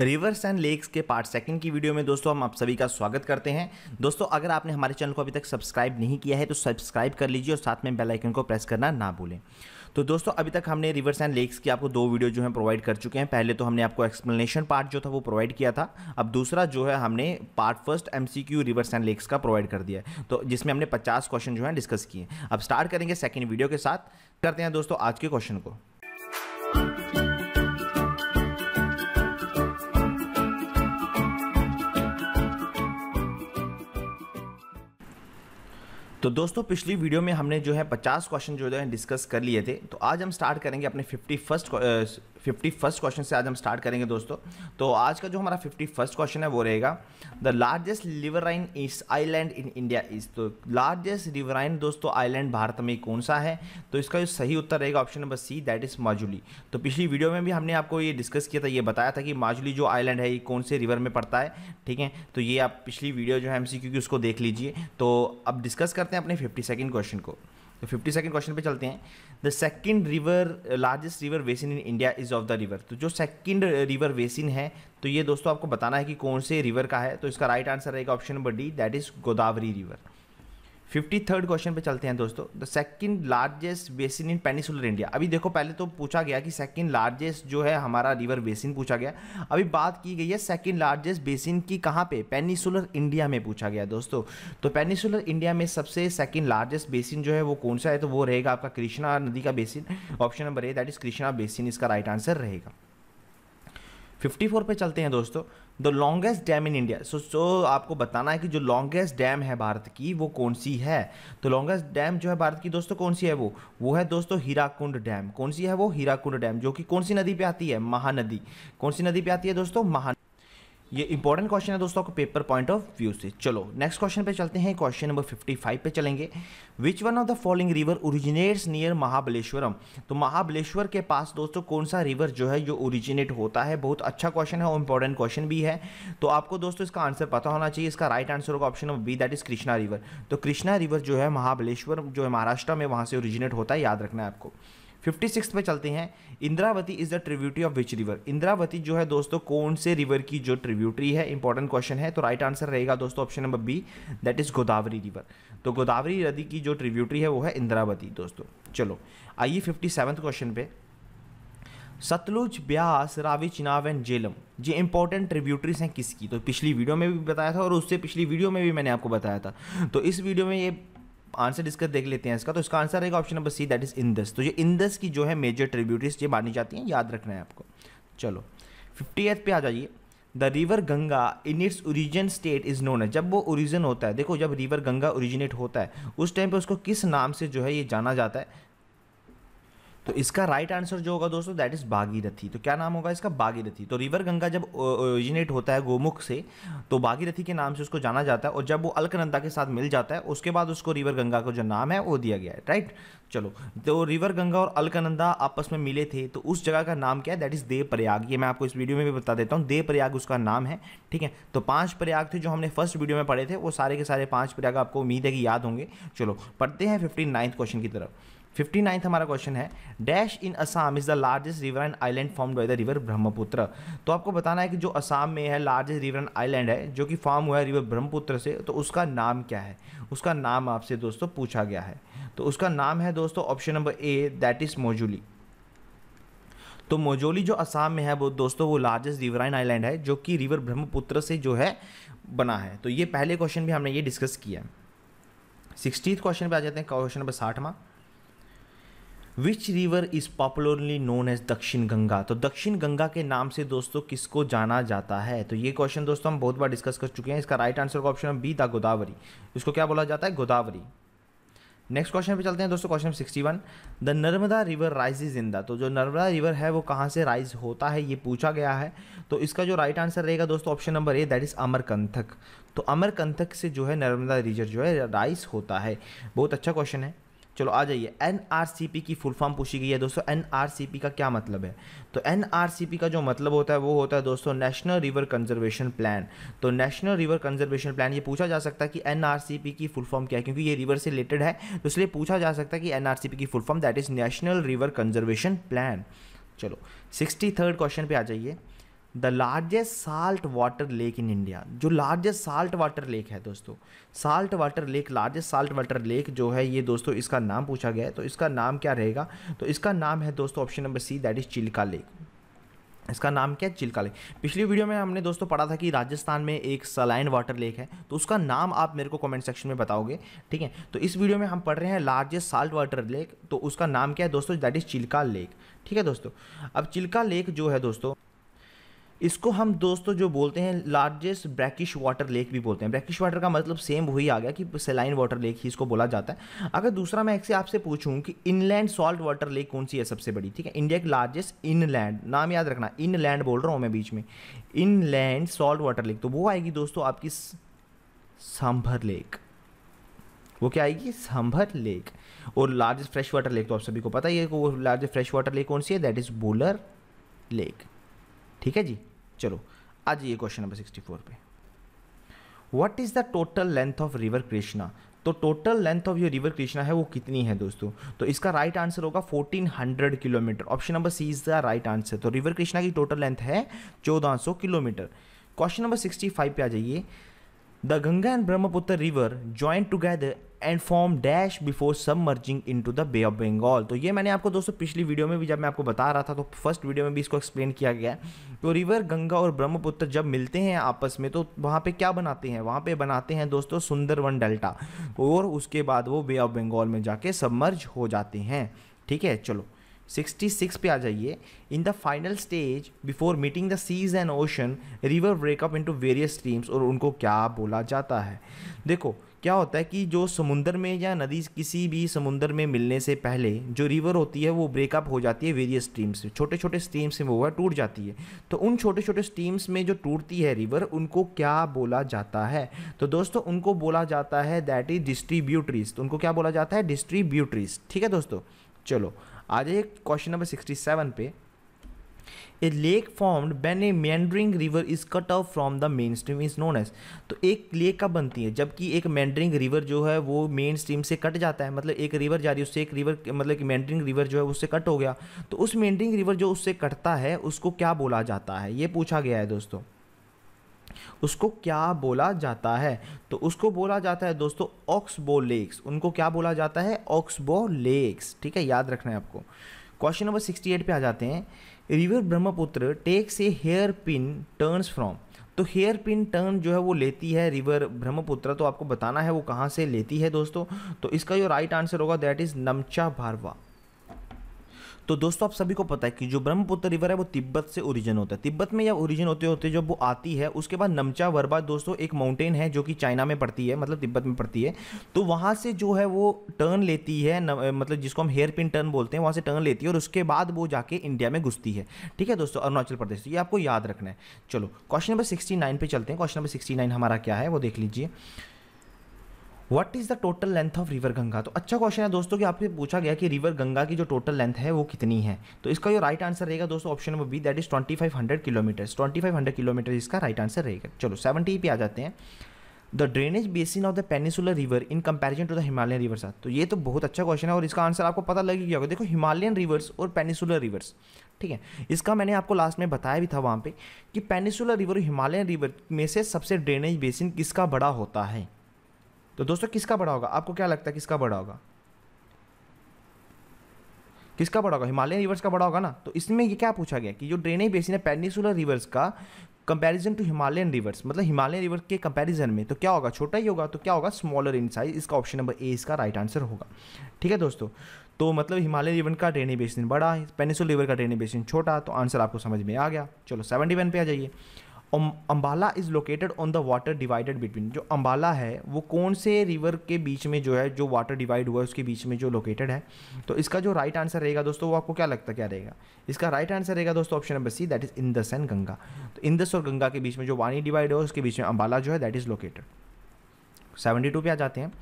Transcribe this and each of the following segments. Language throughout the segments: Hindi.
रिवर्स एंड लेक्स के पार्ट सेकंड की वीडियो में दोस्तों हम आप सभी का स्वागत करते हैं दोस्तों अगर आपने हमारे चैनल को अभी तक सब्सक्राइब नहीं किया है तो सब्सक्राइब कर लीजिए और साथ में बेल आइकन को प्रेस करना ना भूलें तो दोस्तों अभी तक हमने रिवर्स एंड लेक्स की आपको दो वीडियो जो है प्रोवाइड कर चुके हैं पहले तो हमने आपको एक्सप्लेनेशन पार्ट जो था वो प्रोवाइड किया था अब दूसरा जो है हमने part first MCQ rivers and lakes का प्रोवाइड कर दिया है तो जिसमें हमने 50 क्वेश्चन जो है डिस्कस किए अब स्टार्ट करेंगे सेकेंड वीडियो के साथ करते हैं दोस्तों आज के क्वेश्चन को तो दोस्तों पिछली वीडियो में हमने जो है 50 क्वेश्चन जो है डिस्कस कर लिए थे तो आज हम स्टार्ट करेंगे अपने fifty first fifty first question से आज हम स्टार्ट करेंगे दोस्तों तो आज का जो हमारा फिफ्टी फर्स्ट क्वेश्चन है वो रहेगा the largest riverine is island in India is तो लार्जेस्ट रिवराइन दोस्तों आइलैंड भारत में कौन सा है तो इसका जो सही उत्तर रहेगा option number C that is Majuli तो पिछली वीडियो में भी हमने आपको ये डिस्कस किया था ये बताया था कि माजुली जो आइलैंड है ये कौन से रिवर में पड़ता है ठीक है तो ये आप पिछली वीडियो जो है एम की उसको देख लीजिए तो अब डिस्कस करते हैं अपने फिफ्टी सेकेंड क्वेश्चन को तो फिफ्टी सेकेंड क्वेश्चन पे चलते हैं the second river largest river basin in India is of the river तो जो सेकेंड रिवर बेसिन है तो ये दोस्तों आपको बताना है कि कौन से रिवर का है तो इसका राइट आंसर रहेगा option number D that is Godavari river fifty third question पे चलते हैं दोस्तों the second largest basin in peninsular India अभी देखो पहले तो पूछा गया कि सेकंड लार्जेस्ट जो है हमारा रिवर बेसिन पूछा गया अभी बात की गई है सेकंड लार्जेस्ट बेसिन की कहाँ पे पेनिसुलर इंडिया में पूछा गया दोस्तों तो पेनिसुलर इंडिया में सबसे सेकेंड लार्जेस्ट बेसिन जो है वो कौन सा है तो वो रहेगा आपका कृष्णा नदी का basin option number A that is Krishna basin इसका राइट आंसर रहेगा फोर पे चलते हैं दोस्तों the longest dam in India so so आपको बताना है कि जो लॉन्गेस्ट डैम है भारत की वो कौन सी है तो लॉन्गेस्ट डैम जो है भारत की दोस्तों कौन सी है वो वो है दोस्तों हीराकुंड डैम कौन सी है वो हीराकुंड डैम जो कि कौन सी नदी पे आती है महानदी कौन सी नदी पे आती है दोस्तों महानदी ये इंपॉर्टेंट क्वेश्चन है दोस्तों आपको पेपर पॉइंट ऑफ व्यू से चलो नेक्स्ट क्वेश्चन पे चलते हैं क्वेश्चन नंबर 55 पे चलेंगे which one of the following river originates near Mahabaleshwaram तो महाबलेश्वर के पास दोस्तों कौन सा रिवर जो है जो ओरिजिनेट होता है बहुत अच्छा क्वेश्चन है और इंपॉर्टेंट क्वेश्चन भी है तो आपको दोस्तों इसका आंसर पता होना चाहिए इसका राइट आंसर होगा option number B that is Krishna river तो कृष्णा रिवर जो है महाबलेश्वर जो है महाराष्ट्र में वहाँ से ओरिजिनेट होता है याद रखना है आपको फिफ्टी सिक्स में चलते हैं Indravati is the tributary of which river Indravati जो है दोस्तों कौन से रिवर की जो ट्रिब्यूटरी है इंपॉर्टेंट क्वेश्चन है तो राइट आंसर रहेगा दोस्तों option number B that is Godavari river तो गोदावरी नदी की जो ट्रिब्यूटरी है वो है इंद्रावती दोस्तों चलो आइए फिफ्टी सेवन्थ क्वेश्चन पे सतलुज ब्यास रावी चिनाव एंड जेलम ये इंपॉर्टेंट ट्रिब्यूटरीज हैं किसकी तो पिछली वीडियो में भी बताया था और उससे पिछली वीडियो में भी मैंने आपको बताया था तो इस वीडियो में ये आंसर इसका देख लेते हैं इसका तो इसका आंसर रहेगा option number C that is Indus तो ये इंदस की जो है मेजर ट्रिब्यूटरीज ये मानी जाती हैं याद रखना है आपको चलो फिफ्टी पे आ जाइए the river Ganga in its origin state is known है जब वो ओरिजिन होता है देखो जब रिवर गंगा ओरिजिनेट होता है उस टाइम पे उसको किस नाम से जो है ये जाना जाता है तो इसका राइट आंसर जो होगा दोस्तों दैट इज़ बागीरथी तो क्या नाम होगा इसका बागीरथी तो रिवर गंगा जब ओरिजिनेट होता है गोमुख से तो बागीरथी के नाम से उसको जाना जाता है और जब वो अलकनंदा के साथ मिल जाता है उसके बाद उसको रिवर गंगा का जो नाम है वो दिया गया है राइट चलो तो रिवर गंगा और अलकनंदा आपस में मिले थे तो उस जगह का नाम क्या है दैट इज़ देव प्रयाग ये मैं आपको इस वीडियो में भी बता देता हूँ देव प्रयाग उसका नाम है ठीक है तो पांच प्रयाग थे जो हमने फर्स्ट वीडियो में पढ़े थे वो सारे के सारे पांच प्रयाग आपको उम्मीद है कि याद होंगे चलो पढ़ते हैं फिफ्टी क्वेश्चन की तरफ फिफ्टी नाइन्थ हमारा क्वेश्चन है dash in Assam is the largest river and island form by the river Brahmaputra तो आपको बताना है कि जो असम में है लार्जेस्ट रिवर एंड आइलैंड है जो कि फॉर्म हुआ है रिवर ब्रह्मपुत्र से तो उसका नाम क्या है उसका नाम आपसे दोस्तों पूछा गया है तो उसका नाम है दोस्तों option number A that is Majuli तो मोजोली जो असम में है वो दोस्तों वो लार्जेस्ट रिवराइन आइलैंड है जो कि रिवर ब्रह्मपुत्र से जो है बना है तो ये पहले क्वेश्चन भी हमने ये डिस्कस किया है सिक्सटीथ क्वेश्चन पे आ जाते हैं क्वेश्चन नंबर साठवा which river is popularly known as Dakshin Ganga तो दक्षिण गंगा के नाम से दोस्तों किसको जाना जाता है तो ये क्वेश्चन दोस्तों हम बहुत बार डिस्कस कर चुके हैं इसका राइट आंसर का ऑप्शन बी द गोदावरी इसको क्या बोला जाता है गोदावरी नेक्स्ट क्वेश्चन पे चलते हैं दोस्तों question sixty one the Narmada river rises in the तो जो नर्मदा रिवर है वो कहाँ से राइज होता है ये पूछा गया है तो इसका जो राइट आंसर रहेगा दोस्तों option number A that is Amarkantak तो अमरकंथक से जो है नर्मदा रिवर जो है राइज होता है बहुत अच्छा क्वेश्चन है चलो आ जाइए एन की फुल फॉर्म पूछी गई है दोस्तों एन का क्या मतलब है तो एन का जो मतलब होता है वो होता है दोस्तों नेशनल रिवर कंजर्वेशन प्लान तो नेशनल रिवर कंजर्वेशन प्लान ये पूछा जा सकता है कि एन की फुल फॉर्म क्या है क्योंकि ये रिवर से रिलेटेड है तो इसलिए पूछा जा सकता है कि एन की full form that is national river conservation plan चलो सिक्सटी थर्ड क्वेश्चन पे आ जाइए the largest salt water lake in India जो लार्जेस्ट साल्ट वाटर लेक है दोस्तों salt water lake largest salt water lake जो है ये दोस्तों इसका नाम पूछा गया है तो इसका नाम क्या रहेगा तो इसका नाम है दोस्तों option number C that is Chilka lake इसका नाम क्या है चिल्का लेक पिछली वीडियो में हमने दोस्तों पढ़ा था कि राजस्थान में एक सलाइन वाटर लेक है तो उसका नाम आप मेरे को कमेंट सेक्शन में बताओगे ठीक है तो इस वीडियो में हम पढ़ रहे हैं लार्जेस्ट साल्ट वाटर लेक तो उसका नाम क्या है दोस्तों दैट इज़ चिल्का लेक ठीक है दोस्तों अब चिल्का लेक जो है दोस्तों इसको हम दोस्तों जो बोलते हैं लार्जेस्ट ब्रैकिश वाटर लेक भी बोलते हैं ब्रैकिश वाटर का मतलब सेम वही आ गया कि सेलाइन वाटर लेक ही इसको बोला जाता है अगर दूसरा मैं एक आपसे पूछूँ कि इनलैंड सॉल्ट वाटर लेक कौन सी है सबसे बड़ी ठीक है इंडिया की लार्जेस्ट इनलैंड नाम याद रखना इनलैंड बोल रहा हूँ मैं बीच में इनलैंड सॉल्ट वाटर लेक तो वो आएगी दोस्तों आपकी सांभर लेक वो क्या आएगी सांभर लेक और लार्जेस्ट फ्रेश वाटर लेक तो आप सभी को पता ही है वो लार्जेस्ट फ्रेश वाटर लेक कौन सी है दैट इज़ बोलर लेक ठीक है जी चलो आज ये क्वेश्चन नंबर सिक्सटी फोर पे what is the total length of river Krishna तो total length of your river Krishna है वो कितनी है दोस्तों तो इसका राइट right आंसर होगा 1400 kilometre option number C is the right answer तो रिवर कृष्णा की टोटल लेंथ है 1400 किलोमीटर क्वेश्चन नंबर 65 पे आ जाइए the Ganga and Brahmaputra river join together and form dash before सब merging into the bay of Bengal तो ये मैंने आपको दोस्तों पिछली वीडियो में भी जब मैं आपको बता रहा था तो फर्स्ट वीडियो में भी इसको एक्सप्लेन किया गया तो रिवर गंगा और ब्रह्मपुत्र जब मिलते हैं आपस में तो वहाँ पे क्या बनाते हैं वहाँ पे बनाते हैं दोस्तों सुंदरवन डेल्टा और उसके बाद वो बे ऑफ बंगाल में जाके सबमर्ज हो जाते हैं ठीक है चलो 66 पे आ जाइए in the final stage before meeting the seas and ocean river break up into various streams और उनको क्या बोला जाता है देखो क्या होता है कि जो समुंदर में या नदी किसी भी समुंदर में मिलने से पहले जो रिवर होती है वो ब्रेकअप हो जाती है वेरियस स्ट्रीम्स से छोटे छोटे स्ट्रीम्स में वो टूट जाती है तो उन छोटे छोटे स्ट्रीम्स में जो टूटती है रिवर उनको क्या बोला जाता है तो दोस्तों उनको बोला जाता है दैट इज डिस्ट्रीब्यूटरीज तो उनको क्या बोला जाता है डिस्ट्रीब्यूटरीज ठीक है दोस्तों चलो आ जाइए क्वेश्चन नंबर सिक्सटी सेवन पे a lake formed when a meandering river is cut off from the main stream is known as तो एक लेक कब बनती है जबकि एक मैंड्रिंग रिवर जो है वो मेन स्ट्रीम से कट जाता है मतलब एक रिवर जा रही है उससे एक रिवर मतलब कि मैंड्रिंग रिवर जो है उससे कट हो गया तो उस मैंड्रिंग रिवर जो उससे कटता है उसको क्या बोला जाता है ये पूछा गया है दोस्तों उसको क्या बोला जाता है तो उसको बोला जाता है दोस्तों ऑक्सबो लेक्स उनको क्या बोला जाता है ऑक्सबो लेक्स ठीक है याद रखना है आपको क्वेश्चन नंबर सिक्सटी एट पे आ जाते हैं river Brahmaputra takes a hair pin turns from तो हेयर पिन टर्न जो है वो लेती है रिवर ब्रह्मपुत्र तो आपको बताना है वो कहाँ से लेती है दोस्तों तो इसका जो राइट आंसर होगा दैट इज़ नमचा भारवा तो दोस्तों आप सभी को पता है कि जो ब्रह्मपुत्र रिवर है वो तिब्बत से ओरिजिन होता है तिब्बत में या ओरिजिन होते होते जब वो आती है उसके बाद नमचा वर्बा दोस्तों एक माउंटेन है जो कि चाइना में पड़ती है मतलब तिब्बत में पड़ती है तो वहाँ से जो है वो टर्न लेती है न, मतलब जिसको हम हेयर पिन टर्न बोलते हैं वहाँ से टर्न लेती है और उसके बाद वो जाके इंडिया में घुसती है ठीक है दोस्तों अरुणाचल प्रदेश ये आपको याद रखना है चलो क्वेश्चन नंबर सिक्सटी पे चलते हैं क्वेश्चन नंबर सिक्सटी हमारा क्या है वो देख लीजिए what is the total length of river Ganga तो अच्छा क्वेश्चन है दोस्तों कि आपसे पूछा गया कि रिवर गंगा की जो टोटल लेंथ है वो कितनी है तो इसका जो राइट आंसर रहेगा दोस्तों option number B that is twenty five twenty kilometre hundred kilometre इसका राइट आंसर रहेगा चलो सेवेंटी पे आ जाते हैं the drainage basin of the peninsular river in comparison to the Himalayan rivers तो ये तो बहुत अच्छा क्वेश्चन है और इसका आंसर आपको पता लग गया होगा देखो हिमालयन रिवर्स और पेनिसुलर रिवर्स ठीक है इसका मैंने आपको लास्ट में बताया भी था वहाँ पे कि पेनिसुलर रिवर और हिमालयन रिवर में से सबसे ड्रेनेज बेसिन किसका बड़ा होता है तो दोस्तों किसका बड़ा होगा आपको क्या लगता है किसका बड़ा होगा किसका बड़ा होगा हिमालयन रिवर्स का बड़ा होगा ना तो इसमें ये क्या पूछा गया कि जो ड्रेनेज बेसिन है पेनिसुलर रिवर्स का कंपैरिजन टू हिमालयन रिवर्स मतलब हिमालयन रिवर के कंपैरिजन में तो क्या होगा छोटा ही होगा तो क्या होगा स्मॉलर इन साइज इसका ऑप्शन नंबर ए इसका राइट आंसर होगा ठीक है दोस्तों तो मतलब हिमालयन रिवर का ड्रेनेज बेसिन बड़ा है पेनिसुलर रिवर का ड्रेनेज बेसिन छोटा तो आंसर आपको समझ में आ गया चलो सेवेंटी वन पे आ जाइए Ambala is located on the water divided between जो अम्बाला है वो कौन से रिवर के बीच में जो है जो वाटर डिवाइड हुआ है उसके बीच में जो लोकेटेड है तो इसका जो राइट आंसर रहेगा दोस्तों वो आपको क्या लगता क्या रहेगा इसका राइट आंसर रहेगा दोस्तों option number C that is Indus and Ganga तो इंदस और गंगा के बीच में जो वानी डिवाइड है उसके बीच में अम्बाला जो है that is located seventy two पे आ जाते हैं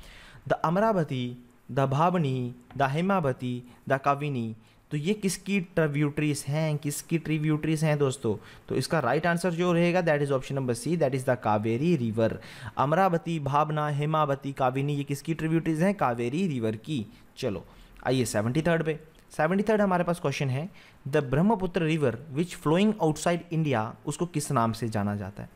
the Amaravati the Bhavani the Hemavati the Kabini तो ये किसकी ट्रिब्यूटरीज हैं किसकी ट्रिब्यूटरीज हैं दोस्तों तो इसका राइट आंसर जो रहेगा that is option number C that is the Kaveri river Amaravati Bhavana Hemavati Kabini ये किसकी ट्रिब्यूटरीज हैं कावेरी रिवर की चलो आइए सेवेंटी थर्ड पे सेवेंटी थर्ड हमारे पास क्वेश्चन है the Brahmaputra river which flowing outside India उसको किस नाम से जाना जाता है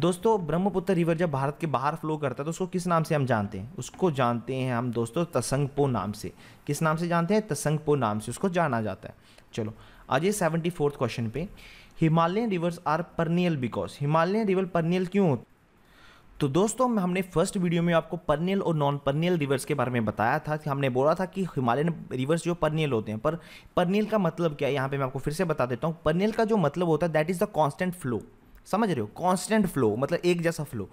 दोस्तों ब्रह्मपुत्र रिवर जब भारत के बाहर फ्लो करता है तो उसको किस नाम से हम जानते हैं उसको जानते हैं हम दोस्तों तसंगपो नाम से किस नाम से जानते हैं तसंगपो नाम से उसको जाना जाता है चलो आज ये सेवेंटी फोर्थ क्वेश्चन पे Himalayan rivers are perennial because Himalayan river perennial क्यों हो तो दोस्तों हमने फर्स्ट वीडियो में आपको पर्नियल और नॉन पर्नियल रिवर्स के बारे में बताया था कि हमने बोला था कि हिमालयन रिवर्स जो पर्नियल होते हैं पर पर्नियल का मतलब क्या है यहाँ पे मैं आपको फिर से बता देता हूँ पर्नियल का जो मतलब होता है that is the constant flow समझ रहे हो कांस्टेंट फ्लो मतलब एक जैसा फ्लो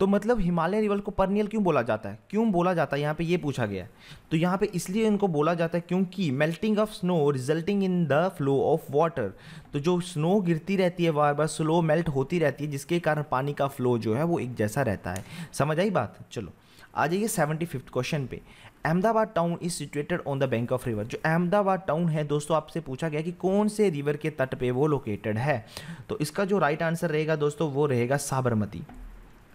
तो मतलब हिमालयन रिवर को परनियल क्यों बोला जाता है क्यों बोला जाता है यहाँ पे ये पूछा गया है तो यहाँ पे इसलिए इनको बोला जाता है क्योंकि melting of snow resulting in the flow of water तो जो स्नो गिरती रहती है बार बार स्लो मेल्ट होती रहती है जिसके कारण पानी का फ्लो जो है वो एक जैसा रहता है समझ आई बात चलो आ जाइए सेवेंटी फिफ्थ क्वेश्चन पे Ahmedabad town is situated on the bank of river जो अहमदाबाद टाउन है दोस्तों आपसे पूछा गया कि कौन से रिवर के तट पे वो लोकेटेड है तो इसका जो राइट आंसर रहेगा दोस्तों वो रहेगा साबरमती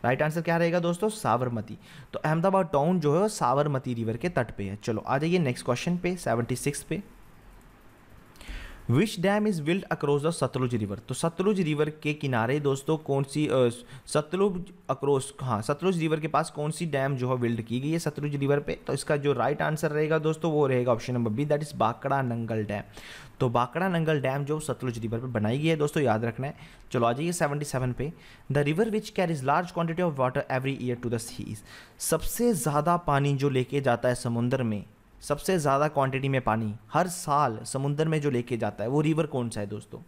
राइट आंसर क्या रहेगा दोस्तों साबरमती तो अहमदाबाद टाउन जो है वो साबरमती रिवर के तट पे है चलो आ जाइए नेक्स्ट क्वेश्चन पे सेवेंटी सिक्स पे which dam is built across the Sutlej river तो सतलुज रिवर के किनारे दोस्तों कौन सी सतलुज अक्रॉस हाँ सतलुज रिवर के पास कौन सी डैम जो है बिल्ड की गई है सतलुज रिवर पे तो इसका जो राइट आंसर रहेगा दोस्तों वो रहेगा option number B that is बाकड़ा नंगल डैम तो बाकड़ा नंगल डैम जो सतलुज रिवर पे बनाई गई है दोस्तों याद रखना है चलो आ जाइए सेवेंटी सेवन पे the river which carries large quantity of water every year to the seas सबसे ज़्यादा पानी जो लेके जाता है समुंदर में सबसे ज़्यादा क्वांटिटी में पानी हर साल समुंदर में जो लेके जाता है वो रिवर कौन सा है दोस्तों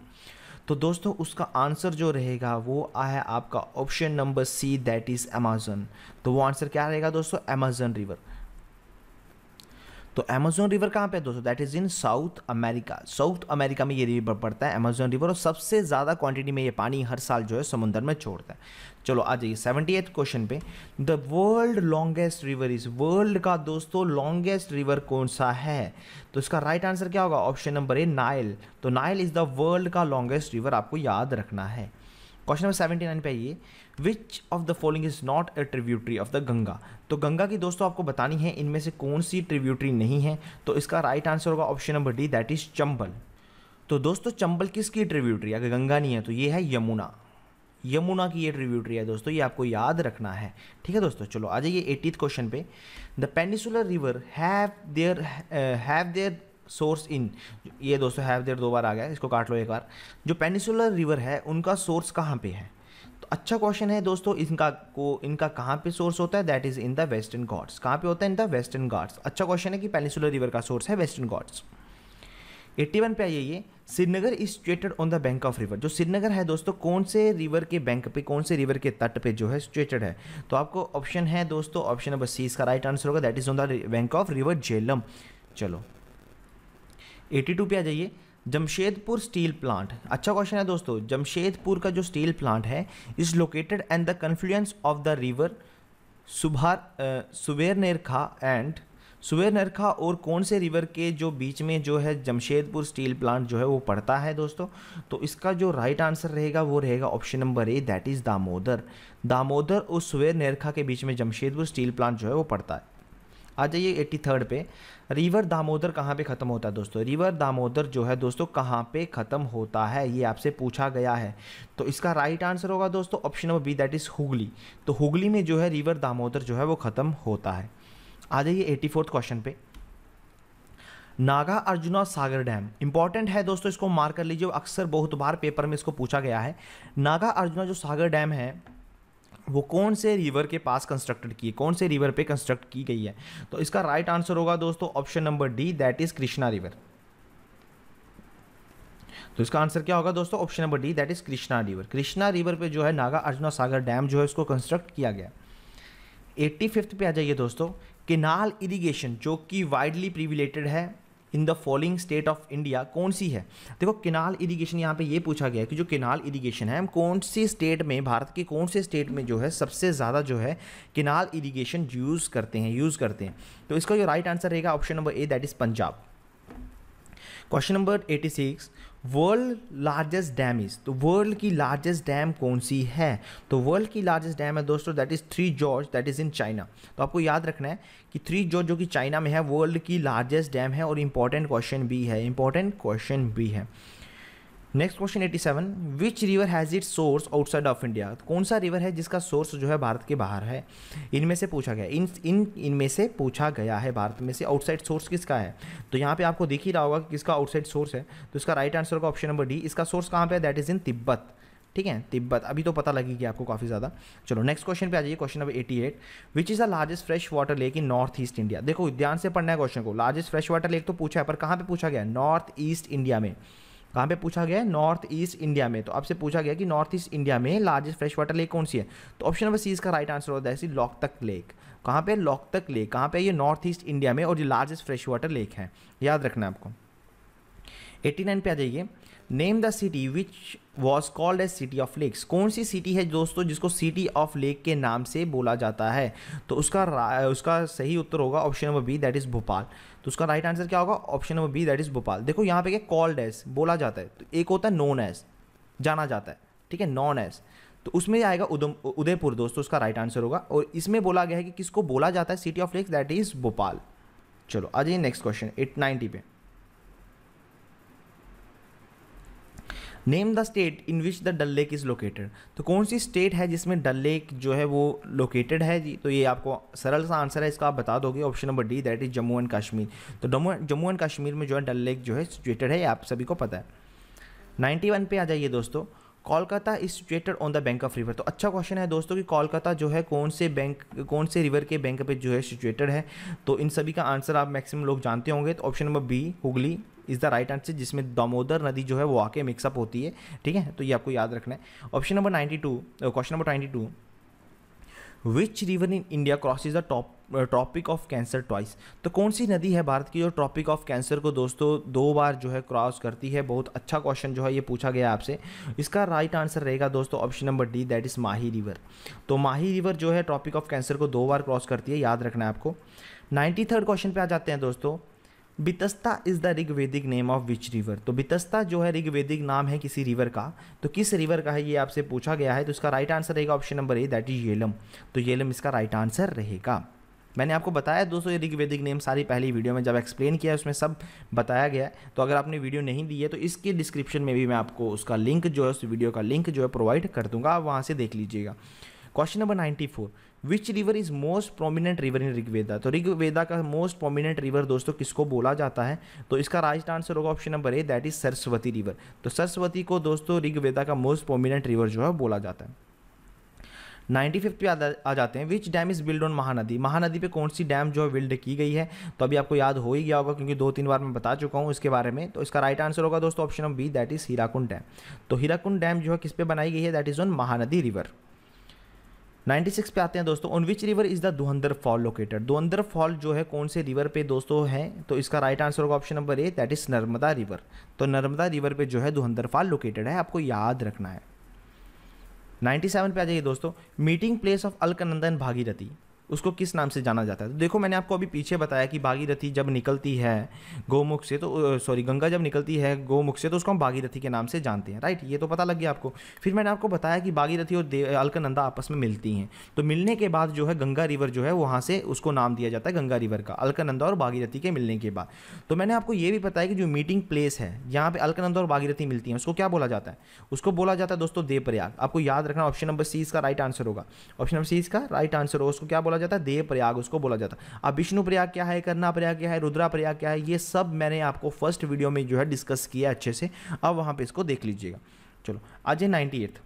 तो दोस्तों उसका आंसर जो रहेगा वो है आपका option number C that is Amazon तो वो आंसर क्या रहेगा दोस्तों अमेजन रिवर तो अमेजोन रिवर कहाँ पे है दोस्तों that is in South America South America में ये रिवर पड़ता है अमेजोन रिवर और सबसे ज़्यादा क्वांटिटी में ये पानी हर साल जो है समुद्र में छोड़ता है चलो आ जाइए सेवेंटी एथ क्वेश्चन पे the world longest river is world का दोस्तों लॉन्गेस्ट रिवर कौन सा है तो इसका राइट right आंसर क्या होगा ऑप्शन नंबर ए नाइल तो नाइल इज़ द वर्ल्ड का लॉन्गेस्ट रिवर आपको याद रखना है क्वेश्चन नंबर सेवेंटी नाइन पे आइए which of the following is not a tributary of the Ganga तो गंगा की दोस्तों आपको बतानी है इनमें से कौन सी ट्रिब्यूटरी नहीं है तो इसका राइट आंसर होगा option number D that is Chambal तो दोस्तों चंबल किसकी ट्रिब्यूटरी अगर गंगा नहीं है तो ये है यमुना यमुना की ये ट्रिब्यूटरी है दोस्तों ये आपको याद रखना है ठीक है दोस्तों चलो आ जाइए एटीथ क्वेश्चन पे the peninsular river have their have their source in ये दोस्तों हैव देर दो बार आ गया इसको काट लो एक बार जो पेनिसुलर रिवर है उनका सोर्स कहाँ पे है तो अच्छा क्वेश्चन है दोस्तों इनका को इनका कहाँ पे सोर्स होता है that is in the Western Ghats कहाँ पे होता है इन द वेस्टर्न गॉड्स अच्छा क्वेश्चन है कि पेनिसुलर रिवर का सोर्स है वेस्टर्न गॉड्स एट्टी वन पे आइए ये Srinagar is situated on the bank of river जो श्रीनगर है दोस्तों कौन से रिवर के बैंक पे कौन से रिवर के तट पे जो है सिचुएटेड है तो आपको ऑप्शन है दोस्तों ऑप्शन नंबर सी इसका राइट आंसर होगा that is on the bank of river Jhelum चलो टू पे आ जाइए जमशेदपुर स्टील प्लांट अच्छा क्वेश्चन है दोस्तों जमशेदपुर का जो स्टील प्लांट है is located and the confluence of the river सुभार सुबेरनेरखा एंड सुबेरनेरखा और कौन से रिवर के जो बीच में जो है जमशेदपुर स्टील प्लांट जो है वो पड़ता है दोस्तों तो इसका जो राइट आंसर रहेगा वो रहेगा option number A that is Damodar Damodar और सुबेरनेरखा के बीच में जमशेदपुर स्टील प्लांट जो है वो पड़ता है आ जाइए एट्टी थर्ड पे रिवर दामोदर कहाँ पे ख़त्म होता है दोस्तों रिवर दामोदर जो है दोस्तों कहाँ पे ख़त्म होता है ये आपसे पूछा गया है तो इसका राइट आंसर होगा दोस्तों option number B that is Hooghly तो हुगली में जो है रिवर दामोदर जो है वो ख़त्म होता है आ जाइए एट्टी फोर्थ क्वेश्चन पे Nagarjuna Sagar dam important है दोस्तों इसको मार्क कर लीजिए अक्सर बहुत बार पेपर में इसको पूछा गया है नागा अर्जुना जो सागर डैम है वो कौन से रिवर के पास कंस्ट्रक्टेड की है कौन से रिवर पे कंस्ट्रक्ट की गई है तो इसका राइट आंसर होगा दोस्तों option number D that is Krishna river तो इसका आंसर क्या होगा दोस्तों option number D that is Krishna river Krishna river पे जो है नागा अर्जुना सागर डैम जो है उसको कंस्ट्रक्ट किया गया एट्टी फिफ्थ पे आ जाइए दोस्तों केनाल इरीगेशन जो कि वाइडली प्रिविलेटेड है in the following state of India कौन सी है देखो किनाल इरीगेशन यहाँ पे ये पूछा गया है कि जो किनाल इरीगेशन है हम कौन सी स्टेट में भारत के कौन से स्टेट में जो है सबसे ज़्यादा जो है किनाल इरीगेशन यूज़ करते हैं यूज़ करते हैं तो इसका जो राइट आंसर रहेगा option number A that is Punjab question number 86 world largest dam is तो वर्ल्ड की लार्जेस्ट डैम कौन सी है तो वर्ल्ड की लार्जेस्ट डैम है दोस्तों that is Three Gorge that is in China तो आपको याद रखना है कि थ्री जॉर्ज जो कि चाइना में है वर्ल्ड की लार्जेस्ट डैम है और इंपॉर्टेंट क्वेश्चन भी है इंपॉर्टेंट क्वेश्चन भी है next question 87 which river has it source outside of India कौन सा रिवर है जिसका सोर्स जो है भारत के बाहर है इनमें से पूछा गया इन इन इनमें से पूछा गया है भारत में से आउटसाइड सोर्स किसका है तो यहाँ पे आपको दिख ही रहा होगा कि किसका आउटसाइड सोर्स है तो इसका राइट आंसर होगा ऑप्शन नंबर डी इसका सोर्स कहाँ पे है दैट इज़ इन तिब्बत ठीक है तिब्बत अभी तो पता लगेगी आपको काफ़ी ज़्यादा चलो नेक्स्ट क्वेश्चन पे आ जाइए question number 88 which is the largest fresh water lake in North East India देखो ध्यान से पढ़ना है क्वेश्चन को लार्जेस्ट फ्रेश वाटर लेक तो पूछा है पर कहाँ पे पूछा गया नॉर्थ ईस्ट इंडिया में कहाँ पे पूछा गया है नॉर्थ ईस्ट इंडिया में तो आपसे पूछा गया कि नॉर्थ ईस्ट इंडिया में लार्जेस्ट फ्रेश वाटर लेक कौन सी है तो ऑप्शन नंबर सी इसका राइट आंसर होता है लोकतक लेक कहाँ पे लोकतक लेक कहाँ पे ये नॉर्थ ईस्ट इंडिया में और ये लार्जेस्ट फ्रेश वाटर लेक है याद रखना आपको 89 पे आ जाइए name the city which was called as city of lakes कौन सी सिटी है दोस्तों जिसको सिटी ऑफ लेक के नाम से बोला जाता है तो उसका उसका सही उत्तर होगा option number B that is Bhopal तो उसका राइट आंसर क्या होगा option number B that is Bhopal देखो यहाँ पे क्या कॉल्ड एज बोला जाता है तो एक होता है नॉन एज जाना जाता है ठीक है नॉन एज तो उसमें आएगा उदम उदयपुर दोस्तों उसका राइट आंसर होगा और इसमें बोला गया है कि किसको बोला जाता है city of lakes that is Bhopal चलो आ जाइए नेक्स्ट क्वेश्चन एट नाइन्टी पे name the state in which the Dal lake is located तो कौन सी स्टेट है जिसमें डल लेक जो है वो लोकेटेड है जी तो ये आपको सरल सा आंसर है इसका आप बता दोगे option number D that is Jammu and Kashmir तो जम्मू एंड कश्मीर में जो है डल लेक जो है सिचुएटेड है ये आप सभी को पता है नाइन्टी वन पे आ जाइए दोस्तों Kolkata is situated on the bank of river तो अच्छा क्वेश्चन है दोस्तों कि कोलकाता जो है कौन से बैंक कौन से रिवर के बैंक पे जो है सिचुएटेड है तो इन सभी का आंसर आप मैक्सिमम लोग जानते होंगे तो option number B Hooghly is the right answer जिसमें दामोदर नदी जो है वो आके मिक्सअप होती है ठीक है तो ये आपको याद रखना है option number ninety two question number ninety two which river in India cross is the top Tropic of Cancer twice तो कौन सी नदी है भारत की जो ट्रॉपिक ऑफ कैंसर को दोस्तों दो बार जो है क्रॉस करती है बहुत अच्छा क्वेश्चन जो है ये पूछा गया आपसे इसका राइट आंसर रहेगा दोस्तों option number D that is Mahi river तो माही रिवर जो है ट्रॉपिक ऑफ कैंसर को दो बार क्रॉस करती है याद रखना है आपको नाइन्टी थर्ड क्वेश्चन पर आ जाते हैं दोस्तों Vitasta is the Rigvedic name of which river तो बितस्ता जो है ऋग्वेदिक नाम है किसी रिवर का तो किस रिवर का है ये आपसे पूछा गया है तो इसका राइट आंसर रहेगा option number A that is Jhelum तो येलम इसका राइट आंसर रहेगा मैंने आपको बताया दोस्तों ये ऋग्वेदिक नेम सारी पहली वीडियो में जब एक्सप्लेन किया उसमें सब बताया गया है तो अगर आपने वीडियो नहीं दी है तो इसके डिस्क्रिप्शन में भी मैं आपको उसका लिंक जो है उस वीडियो का लिंक जो है प्रोवाइड कर दूंगा आप वहाँ से देख लीजिएगा question number ninety four which river is most prominent river in Rigveda तो ऋग्वेदा का मोस्ट प्रोमिनेंट रिवर दोस्तों किसको बोला जाता है तो इसका राइट आंसर होगा option number A that is Saraswati river तो सरस्वती को दोस्तों ऋग्वेदा का मोस्ट प्रोमिनेंट रिवर जो है बोला जाता है नाइन्टी फिफ्थ पे आ जाते हैं which dam is build on Mahanadi Mahanadi पे कौन सी डैम जो है बिल्ड की गई है तो अभी आपको याद हो ही गया होगा क्योंकि दो तीन बार मैं बता चुका हूँ इसके बारे में तो इसका राइट आंसर होगा दोस्तों option number B that is Hirakud dam तो हीराकुंड डैम जो है किस पे बनाई गई है that is on Mahanadi river 96 पे आते हैं दोस्तों on which river is the दुहंदर फॉल लोकेटेड दुहंदर फॉल जो है कौन से रिवर पे दोस्तों है तो इसका राइट आंसर होगा option number A that is Narmada river तो नर्मदा रिवर पे जो है दुहंदर फॉल लोकेटेड है आपको याद रखना है 97 पे आ जाइए दोस्तों meeting place of Alaknanda Bhagirathi उसको किस नाम से जाना जाता है तो देखो मैंने आपको अभी पीछे बताया कि भागीरथी जब निकलती है गौमुख से तो सॉरी गंगा जब निकलती है गौमुख से तो उसको हम भागीरथी के नाम से जानते हैं राइट ये तो पता लग गया आपको फिर मैंने आपको बताया कि भागीरथी और अलकनंदा आपस में मिलती हैं तो मिलने के बाद जो है गंगा रिवर जो है वहाँ से उसको नाम दिया जाता है गंगा रिवर का अलकनंदा और भागीरथी के मिलने के बाद तो मैंने आपको ये भी बताया कि जो मीटिंग प्लेस है यहाँ पर अलकनंदा और भागीरथी मिलती हैं उसको क्या बोला जाता है उसको बोला जाता है दोस्तों देवप्रयाग आपको याद रखना ऑप्शन नंबर सी इसका राइट आंसर होगा ऑप्शन नंबर सी इसका राइट आंसर होगा उसको क्या बोला बोला जाता है देव प्रयाग उसको बोला जाता है अब विष्णु प्रयाग क्या है करना प्रयाग क्या है रुद्रा प्रयाग क्या है ये सब मैंने आपको फर्स्ट वीडियो में जो है डिस्कस किया अच्छे से अब वहाँ पर इसको देख लीजिएगा चलो Ajay ninety eighth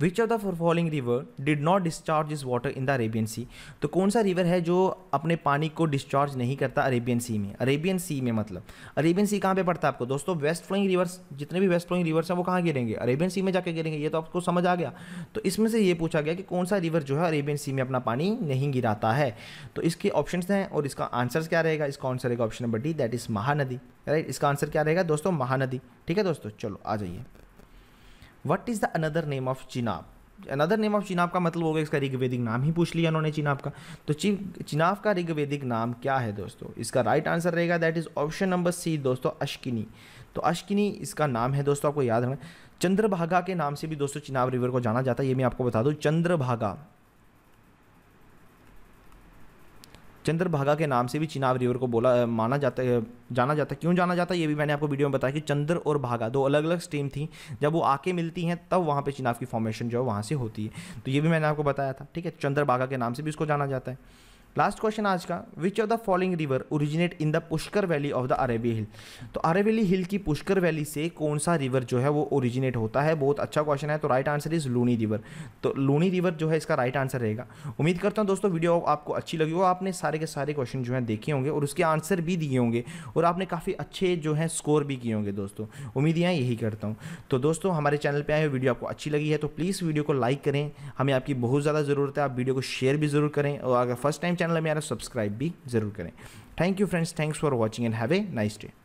which of the for following river did not discharge is water in the Arabian sea तो कौन सा रिवर है जो अपने पानी को डिस्चार्ज नहीं करता अरेबियन सी में अरेबियन सी में मतलब अरेबियन सी कहाँ पे पड़ता है आपको दोस्तों वेस्ट फ्लोइंग रिवर्स जितने भी वेस्ट फ्लोइंग रिवर्स हैं वो कहाँ गिरेंगे अरेबियन सी में जाकर गिरेंगे ये तो आपको समझ आ गया तो इसमें से ये पूछा गया कि कौन सा रिवर जो है अरेबियन सी में अपना पानी नहीं गिराता है तो इसके ऑप्शन हैं और इसका आंसर क्या रहेगा इसका आंसर रहेगा option number D that is Mahanadi right इसका आंसर क्या रहेगा दोस्तों महानदी ठीक है दोस्तों चलो आ जाइए what is the another name of Chenab another name of Chenab का मतलब हो गया इसका ऋग्वेदिक नाम ही पूछ लिया उन्होंने चिनाब का तो चिनाब का ऋग्वेदिक नाम क्या है दोस्तों इसका राइट आंसर रहेगा that is option number C दोस्तों अश्किनी तो अश्किनी इसका नाम है दोस्तों आपको याद रखना चंद्रभागा के नाम से भी दोस्तों चिनाब रिवर को जाना जाता है ये मैं आपको बता दूँ चंद्रभागा चंद्रभागा के नाम से भी चिनाब रिवर को बोला माना जाता है जाना जाता है क्यों जाना जाता है ये भी मैंने आपको वीडियो में बताया कि चंद्र और भागा दो अलग अलग स्ट्रीम थी जब वो आके मिलती हैं तब वहाँ पे चिनाब की फॉर्मेशन जो है वहाँ से होती है तो ये भी मैंने आपको बताया था ठीक है चंद्रभागा के नाम से भी इसको जाना जाता है लास्ट क्वेश्चन आज का which of the following river originate in the Pushkar valley of the Aravalli hill तो अरेवेली हिल की पुष्कर वैली से कौन सा रिवर जो है वो ओरिजिनेट होता है बहुत अच्छा क्वेश्चन है तो right answer is Luni river तो लूनी रिवर जो है इसका राइट आंसर रहेगा उम्मीद करता हूँ दोस्तों वीडियो आपको अच्छी लगी हो आपने सारे के सारे क्वेश्चन जो है देखे होंगे और उसके आंसर भी दिए होंगे और आपने काफ़ी अच्छे जो है स्कोर भी किए होंगे दोस्तों उम्मीद यहाँ यही करता हूँ तो दोस्तों हमारे चैनल पर आए हुए वीडियो आपको अच्छी लगी है तो प्लीज़ वीडियो को लाइक करें हमें आपकी बहुत ज़्यादा ज़रूरत है आप वीडियो को शेयर भी ज़रूर करें और अगर फर्स्ट टाइम चैनल में यार सब्सक्राइब भी जरूर करें thank you friends thanks for watching and have a nice day